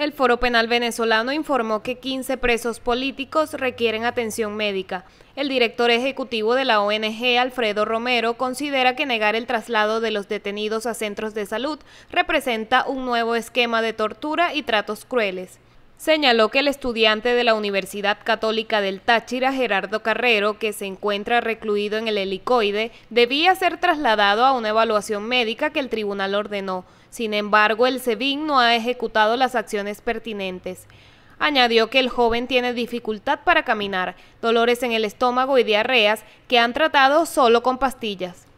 El Foro Penal Venezolano informó que 15 presos políticos requieren atención médica. El director ejecutivo de la ONG, Alfredo Romero, considera que negar el traslado de los detenidos a centros de salud representa un nuevo esquema de tortura y tratos crueles señaló que el estudiante de la Universidad Católica del Táchira, Gerardo Carrero, que se encuentra recluido en el helicoide, debía ser trasladado a una evaluación médica que el tribunal ordenó. Sin embargo, el SEBIN no ha ejecutado las acciones pertinentes. Añadió que el joven tiene dificultad para caminar, dolores en el estómago y diarreas que han tratado solo con pastillas.